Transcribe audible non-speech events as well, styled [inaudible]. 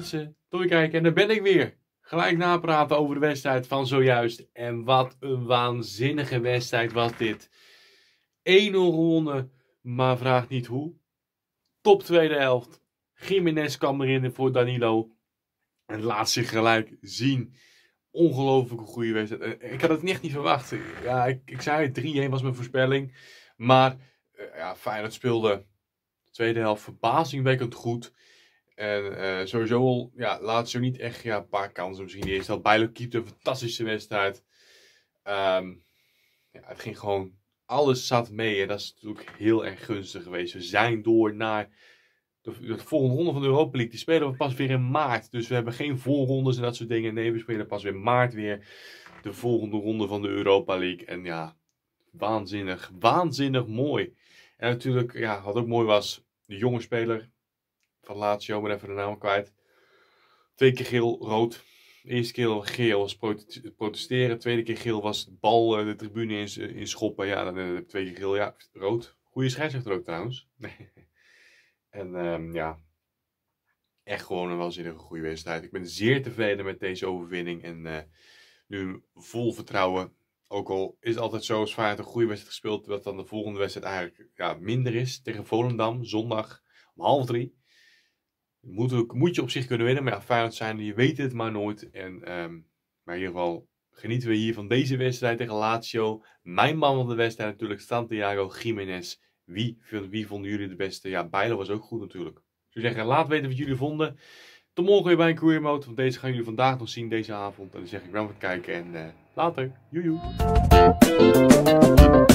mensen. kijken en daar ben ik weer. Gelijk napraten over de wedstrijd van zojuist. En wat een waanzinnige wedstrijd was dit. 1-0 gewonnen, maar vraag niet hoe. Top tweede helft. Jiménez kan erin voor Danilo. En laat zich gelijk zien. Ongelooflijk goede wedstrijd. Eh, ik had het echt niet verwacht. Ja, ik, ik zei 3-1 was mijn voorspelling. Maar eh, ja, Feyenoord speelde tweede helft verbazingwekkend goed. En eh, sowieso al, ja, laat zo niet echt ja, een paar kansen misschien eerst. Dat Bijlo keept een fantastische wedstrijd. Ehm, ja, het ging gewoon, alles zat mee. En dat is natuurlijk heel erg gunstig geweest. We zijn door naar de, volgende ronde van de Europa League. Die spelen we pas weer in maart. Dus we hebben geen voorrondes en dat soort dingen. Nee, we spelen pas weer maart weer de volgende ronde van de Europa League. En ja, waanzinnig, waanzinnig mooi. En natuurlijk, ja, wat ook mooi was, de jonge speler van Lazio, je even de naam kwijt. Twee keer geel, rood. eerste keer geel was protesteren. tweede keer geel was het bal eh, de tribune in, in schoppen. Ja, dan eh, twee keer geel, ja, rood. Goede scheidsrechter ook trouwens. [laughs] en ehm, ja, echt gewoon een waanzinnige goede wedstrijd. Ik ben zeer tevreden met deze overwinning. En eh, nu vol vertrouwen. Ook al is het altijd zo, als Feyenoord een goede wedstrijd gespeeld, dat dan de volgende wedstrijd eigenlijk ja, minder is. Tegen Volendam, zondag om half drie moet, moet je op zich kunnen winnen, maar ja, Feyenoord zijn, je weet het maar nooit. En, ehm, maar in ieder geval genieten we hier van deze wedstrijd tegen Lazio. Mijn man van de wedstrijd natuurlijk, Santiago Jiménez. Wie, wie vonden jullie de beste? Ja, Bijlen was ook goed natuurlijk. Ik zou zeggen, laat weten wat jullie vonden. Tot morgen weer bij een Career Mode, want deze gaan jullie vandaag nog zien, deze avond. En dan zeg ik wel voor het kijken en uh, later. Joejoe.